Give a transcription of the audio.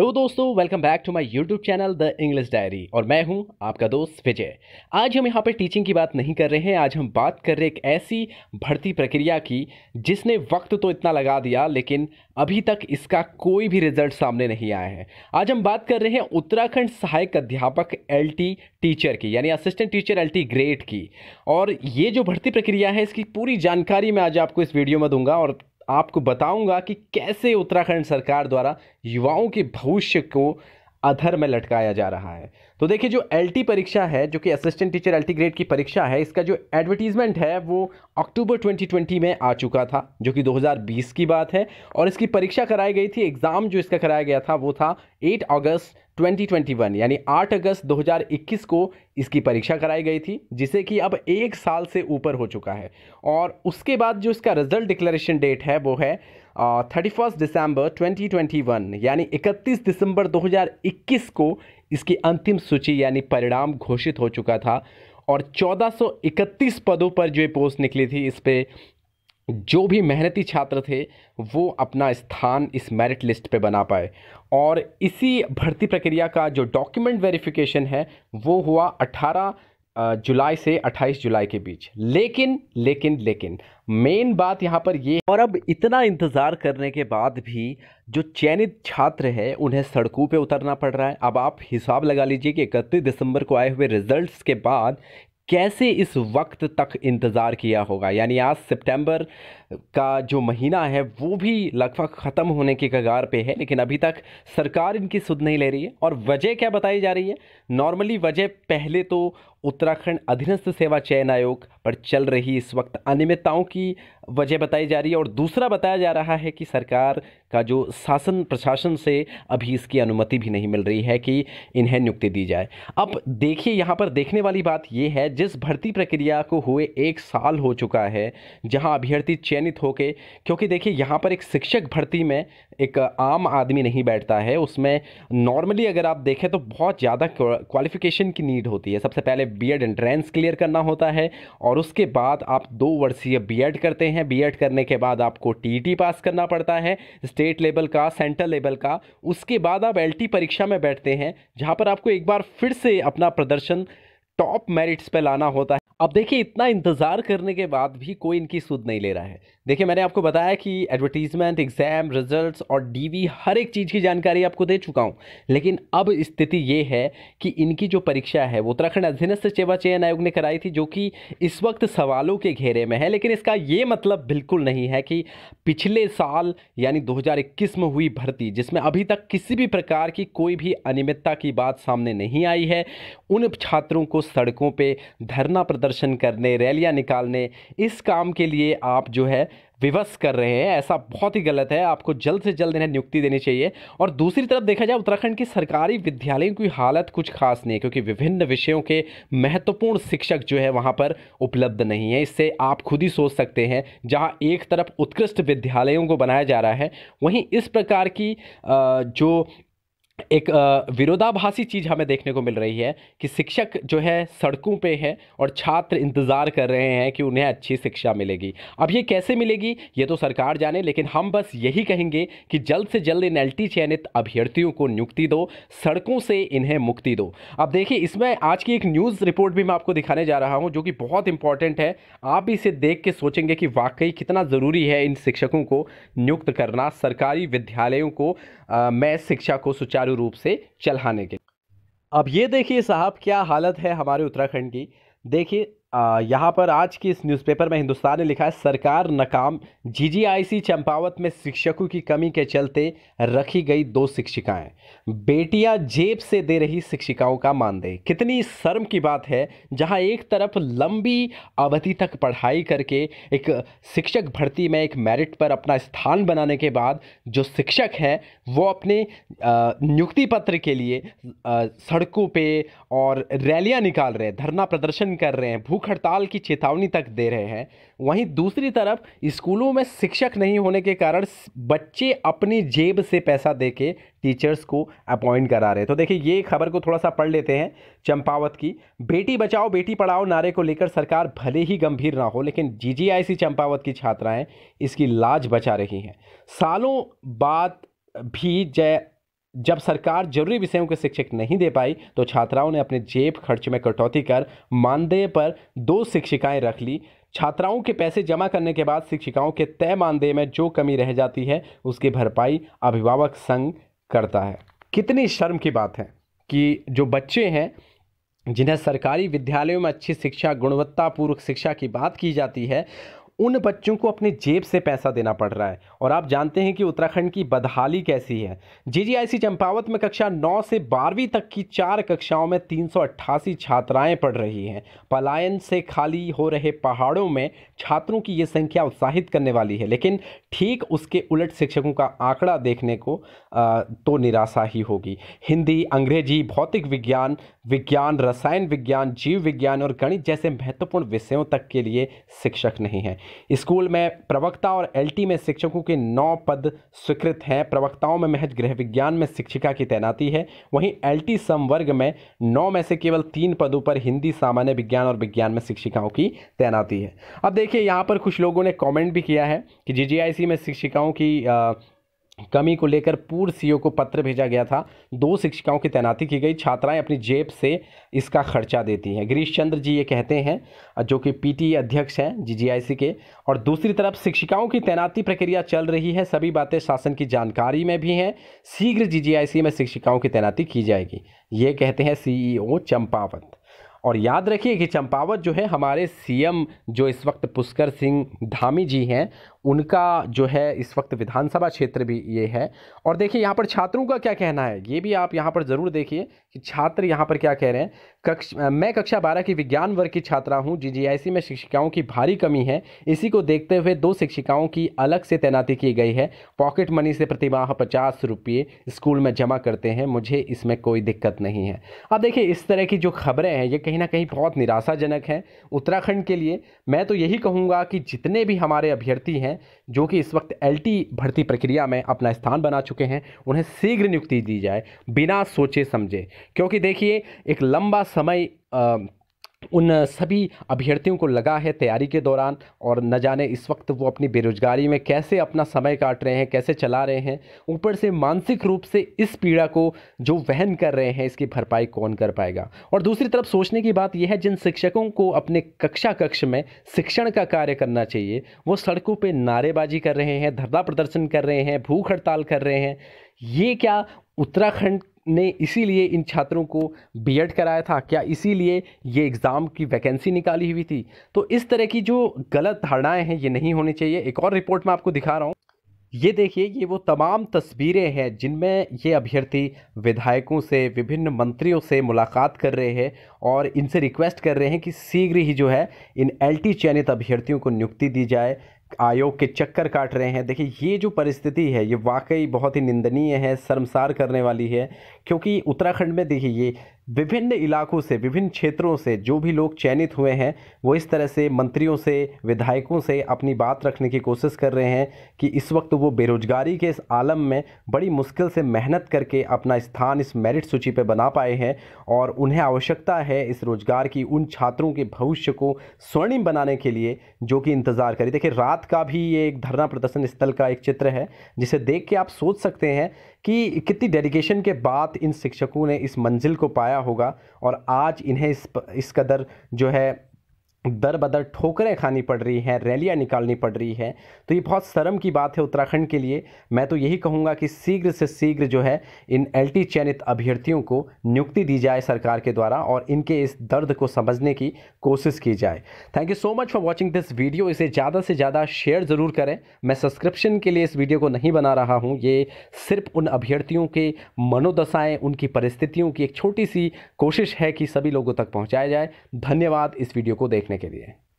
तो दोस्तों welcome back to my YouTube channel the English diary और मैं हूं आपका दोस्त विजय आज हम यहां पर टीचिंग की बात नहीं कर रहे हैं आज हम बात कर रहे हैं एक ऐसी भर्ती प्रक्रिया की जिसने वक्त तो इतना लगा दिया लेकिन अभी तक इसका कोई भी रिजल्ट सामने नहीं आया है आज हम बात कर रहे हैं उत्तराखंड सहायक अध्यापक एल टीचर की यानी असिस्टेंट टीचर एल ग्रेड की और ये जो भर्ती प्रक्रिया है इसकी पूरी जानकारी मैं आज आपको इस वीडियो में दूंगा और आपको बताऊंगा कि कैसे उत्तराखंड सरकार द्वारा युवाओं के भविष्य को अधर में लटकाया जा रहा है तो देखिए जो एलटी परीक्षा है जो कि असिस्टेंट टीचर एलटी ग्रेड की परीक्षा है इसका जो एडवर्टीजमेंट है वो अक्टूबर 2020 में आ चुका था जो कि 2020 की बात है और इसकी परीक्षा कराई गई थी एग्ज़ाम जो इसका कराया गया था वो था 8 अगस्त 2021 यानी 8 अगस्त 2021 को इसकी परीक्षा कराई गई थी जिसे कि अब एक साल से ऊपर हो चुका है और उसके बाद जो इसका रिजल्ट डिक्लेरेशन डेट है वो है थर्टी फर्स्ट दिसंबर 2021 यानी 31 दिसंबर 2021 को इसकी अंतिम सूची यानी परिणाम घोषित हो चुका था और 1431 पदों पर जो पोस्ट निकली थी इस पर जो भी मेहनती छात्र थे वो अपना स्थान इस मेरिट लिस्ट पे बना पाए और इसी भर्ती प्रक्रिया का जो डॉक्यूमेंट वेरिफिकेशन है वो हुआ जुलाई से 28 जुलाई के बीच लेकिन लेकिन लेकिन मेन बात यहाँ पर ये और अब इतना इंतज़ार करने के बाद भी जो चयनित छात्र है उन्हें सड़कों पे उतरना पड़ रहा है अब आप हिसाब लगा लीजिए कि इकतीस दिसंबर को आए हुए रिजल्ट्स के बाद कैसे इस वक्त तक इंतज़ार किया होगा यानी आज सितंबर का जो महीना है वो भी लगभग ख़त्म होने के कगार पे है लेकिन अभी तक सरकार इनकी सुध नहीं ले रही है और वजह क्या बताई जा रही है नॉर्मली वजह पहले तो उत्तराखंड अधीनस्थ सेवा चयन आयोग पर चल रही इस वक्त अनियमितताओं की वजह बताई जा रही है और दूसरा बताया जा रहा है कि सरकार का जो शासन प्रशासन से अभी इसकी अनुमति भी नहीं मिल रही है कि इन्हें नियुक्ति दी जाए अब देखिए यहाँ पर देखने वाली बात यह है जिस भर्ती प्रक्रिया को हुए एक साल हो चुका है जहाँ अभ्यर्थी चयन चयनित होके क्योंकि देखिए यहाँ पर एक शिक्षक भर्ती में एक आम आदमी नहीं बैठता है उसमें नॉर्मली अगर आप देखें तो बहुत ज़्यादा क्वालिफिकेशन की नीड होती है सबसे पहले बी एड एंट्रेंस क्लियर करना होता है और उसके बाद आप दो वर्षीय बी एड करते हैं बी एड करने के बाद आपको टी टी पास करना पड़ता है स्टेट लेवल का सेंट्रल लेवल का उसके बाद आप एल टी परीक्षा में बैठते हैं जहाँ पर आपको एक बार फिर से अपना प्रदर्शन टॉप मेरिट्स पे लाना होता है अब देखिए इतना इंतज़ार करने के बाद भी कोई इनकी सुध नहीं ले रहा है देखिए मैंने आपको बताया कि एडवर्टीजमेंट एग्ज़ाम रिजल्ट्स और डीवी हर एक चीज़ की जानकारी आपको दे चुका हूँ लेकिन अब स्थिति ये है कि इनकी जो परीक्षा है वो उत्तराखंड अधीनस्थ सेवा चयन आयोग ने कराई थी जो कि इस वक्त सवालों के घेरे में है लेकिन इसका ये मतलब बिल्कुल नहीं है कि पिछले साल यानी दो में हुई भर्ती जिसमें अभी तक किसी भी प्रकार की कोई भी अनियमितता की बात सामने नहीं आई है उन छात्रों को सड़कों पे धरना प्रदर्शन करने रैलियां निकालने इस काम के लिए आप जो है विवश कर रहे हैं ऐसा बहुत ही गलत है आपको जल्द से जल्द इन्हें नियुक्ति देनी चाहिए और दूसरी तरफ देखा जाए उत्तराखंड की सरकारी विद्यालयों की हालत कुछ खास नहीं है क्योंकि विभिन्न विषयों के महत्वपूर्ण शिक्षक जो है वहाँ पर उपलब्ध नहीं है इससे आप खुद ही सोच सकते हैं जहाँ एक तरफ उत्कृष्ट विद्यालयों को बनाया जा रहा है वहीं इस प्रकार की जो एक विरोधाभासी चीज़ हमें देखने को मिल रही है कि शिक्षक जो है सड़कों पे हैं और छात्र इंतज़ार कर रहे हैं कि उन्हें अच्छी शिक्षा मिलेगी अब ये कैसे मिलेगी ये तो सरकार जाने लेकिन हम बस यही कहेंगे कि जल्द से जल्द इन एल चयनित अभ्यर्थियों को नियुक्ति दो सड़कों से इन्हें मुक्ति दो अब देखिए इसमें आज की एक न्यूज़ रिपोर्ट भी मैं आपको दिखाने जा रहा हूँ जो कि बहुत इंपॉर्टेंट है आप भी इसे देख के सोचेंगे कि वाकई कितना ज़रूरी है इन शिक्षकों को नियुक्त करना सरकारी विद्यालयों को मैं शिक्षा को सुचारू रूप से चलाने के अब ये देखिए साहब क्या हालत है हमारे उत्तराखंड की देखिए यहाँ पर आज की इस न्यूज़पेपर में हिंदुस्तान ने लिखा है सरकार नाकाम जीजीआईसी चंपावत में शिक्षकों की कमी के चलते रखी गई दो शिक्षिकाएं बेटियां जेब से दे रही शिक्षिकाओं का मानदेय कितनी शर्म की बात है जहां एक तरफ लंबी अवधि तक पढ़ाई करके एक शिक्षक भर्ती में एक मेरिट पर अपना स्थान बनाने के बाद जो शिक्षक हैं वो अपने नियुक्ति पत्र के लिए सड़कों पर और रैलियाँ निकाल रहे हैं धरना प्रदर्शन कर रहे हैं भूख भूख हड़ताल की चेतावनी तक दे रहे हैं वहीं दूसरी तरफ स्कूलों में शिक्षक नहीं होने के कारण बच्चे अपनी जेब से पैसा दे के टीचर्स को अपॉइंट करा रहे तो देखिए ये खबर को थोड़ा सा पढ़ लेते हैं चंपावत की बेटी बचाओ बेटी पढ़ाओ नारे को लेकर सरकार भले ही गंभीर ना हो लेकिन जी चंपावत की छात्राएं इसकी लाज बचा रही हैं सालों बाद भी जय जब सरकार जरूरी विषयों के शिक्षक नहीं दे पाई तो छात्राओं ने अपने जेब खर्च में कटौती कर मानदेय पर दो शिक्षिकाएं रख ली छात्राओं के पैसे जमा करने के बाद शिक्षिकाओं के तय मानदेय में जो कमी रह जाती है उसकी भरपाई अभिभावक संघ करता है कितनी शर्म की बात है कि जो बच्चे हैं जिन्हें सरकारी विद्यालयों में अच्छी शिक्षा गुणवत्तापूर्वक शिक्षा की बात की जाती है उन बच्चों को अपने जेब से पैसा देना पड़ रहा है और आप जानते हैं कि उत्तराखंड की बदहाली कैसी है जीजीआईसी चंपावत में कक्षा 9 से 12वीं तक की चार कक्षाओं में तीन छात्राएं पढ़ रही हैं पलायन से खाली हो रहे पहाड़ों में छात्रों की ये संख्या उत्साहित करने वाली है लेकिन ठीक उसके उलट शिक्षकों का आंकड़ा देखने को आ, तो निराशा ही होगी हिंदी अंग्रेजी भौतिक विज्ञान विज्ञान रसायन विज्ञान जीव विज्ञान और गणित जैसे महत्वपूर्ण विषयों तक के लिए शिक्षक नहीं हैं स्कूल में प्रवक्ता और एलटी में शिक्षकों के नौ पद स्वीकृत हैं प्रवक्ताओं में महज गृह विज्ञान में शिक्षिका की तैनाती है वहीं एलटी संवर्ग में नौ में से केवल तीन पदों पर हिंदी सामान्य विज्ञान और विज्ञान में शिक्षिकाओं की तैनाती है अब देखिए यहाँ पर कुछ लोगों ने कॉमेंट भी किया है कि जी में शिक्षिकाओं की कमी को लेकर पूर्व सीओ को पत्र भेजा गया था दो शिक्षिकाओं की तैनाती की गई छात्राएं अपनी जेब से इसका खर्चा देती हैं गिरीश चंद्र जी ये कहते हैं जो कि पीटी अध्यक्ष हैं जीजीआईसी के और दूसरी तरफ शिक्षिकाओं की तैनाती प्रक्रिया चल रही है सभी बातें शासन की जानकारी में भी हैं शीघ्र जी में शिक्षिकाओं की तैनाती की जाएगी ये कहते हैं सी चंपावत और याद रखिए कि चंपावत जो है हमारे सीएम जो इस वक्त पुष्कर सिंह धामी जी हैं उनका जो है इस वक्त विधानसभा क्षेत्र भी ये है और देखिए यहाँ पर छात्रों का क्या कहना है ये भी आप यहाँ पर ज़रूर देखिए कि छात्र यहाँ पर क्या कह रहे हैं कक्ष मैं कक्षा बारह की विज्ञान वर्ग की छात्रा हूँ जी में शिक्षिकाओं की भारी कमी है इसी को देखते हुए दो शिक्षिकाओं की अलग से तैनाती की गई है पॉकेट मनी से प्रतिमाह पचास रुपये स्कूल में जमा करते हैं मुझे इसमें कोई दिक्कत नहीं है अब देखिए इस तरह की जो खबरें हैं ये कहीं ना कहीं बहुत निराशाजनक है उत्तराखंड के लिए मैं तो यही कहूँगा कि जितने भी हमारे अभ्यर्थी हैं जो कि इस वक्त एल भर्ती प्रक्रिया में अपना स्थान बना चुके हैं उन्हें शीघ्र नियुक्ति दी जाए बिना सोचे समझे क्योंकि देखिए एक लंबा समय आ, उन सभी अभ्यर्थियों को लगा है तैयारी के दौरान और न जाने इस वक्त वो अपनी बेरोजगारी में कैसे अपना समय काट रहे हैं कैसे चला रहे हैं ऊपर से मानसिक रूप से इस पीड़ा को जो वहन कर रहे हैं इसकी भरपाई कौन कर पाएगा और दूसरी तरफ सोचने की बात यह है जिन शिक्षकों को अपने कक्षा कक्ष में शिक्षण का कार्य करना चाहिए वो सड़कों पर नारेबाजी कर रहे हैं धरना प्रदर्शन कर रहे हैं भूख हड़ताल कर रहे हैं ये क्या उत्तराखंड ने इसीलिए इन छात्रों को बीएड कराया था क्या इसीलिए ये एग्ज़ाम की वैकेंसी निकाली हुई थी तो इस तरह की जो गलत धारणाएं हैं ये नहीं होनी चाहिए एक और रिपोर्ट मैं आपको दिखा रहा हूँ ये देखिए ये वो तमाम तस्वीरें हैं जिनमें ये अभ्यर्थी विधायकों से विभिन्न मंत्रियों से मुलाकात कर रहे हैं और इनसे रिक्वेस्ट कर रहे हैं कि शीघ्र ही जो है इन एलटी चयनित अभ्यर्थियों को नियुक्ति दी जाए आयोग के चक्कर काट रहे हैं देखिए ये जो परिस्थिति है ये वाकई बहुत ही निंदनीय है शर्मसार करने वाली है क्योंकि उत्तराखंड में देखिए ये विभिन्न इलाकों से विभिन्न क्षेत्रों से जो भी लोग चयनित हुए हैं वो इस तरह से मंत्रियों से विधायकों से अपनी बात रखने की कोशिश कर रहे हैं कि इस वक्त वो बेरोजगारी के इस आलम में बड़ी मुश्किल से मेहनत करके अपना स्थान इस मेरिट सूची पर बना पाए हैं और उन्हें आवश्यकता है इस रोजगार की उन छात्रों के भविष्य को स्वर्णिम बनाने के लिए जो कि इंतज़ार करें देखिए रात का भी ये एक धरना प्रदर्शन स्थल का एक चित्र है जिसे देख के आप सोच सकते हैं कि कितनी डेडिकेशन के बाद इन शिक्षकों ने इस मंजिल को पाया होगा और आज इन्हें इस इस कदर जो है दर बदर ठोकरें खानी पड़ रही हैं रैलियां निकालनी पड़ रही हैं तो ये बहुत शर्म की बात है उत्तराखंड के लिए मैं तो यही कहूँगा कि शीघ्र से शीघ्र जो है इन एलटी चयनित अभ्यर्थियों को नियुक्ति दी जाए सरकार के द्वारा और इनके इस दर्द को समझने की कोशिश की जाए thank you so much for watching this video इसे ज़्यादा से ज़्यादा शेयर ज़रूर करें मैं सब्सक्रिप्शन के लिए इस वीडियो को नहीं बना रहा हूँ ये सिर्फ उन अभ्यर्थियों के मनोदशाएँ उनकी परिस्थितियों की एक छोटी सी कोशिश है कि सभी लोगों तक पहुँचाया जाए धन्यवाद इस वीडियो को देखने देखने के लिए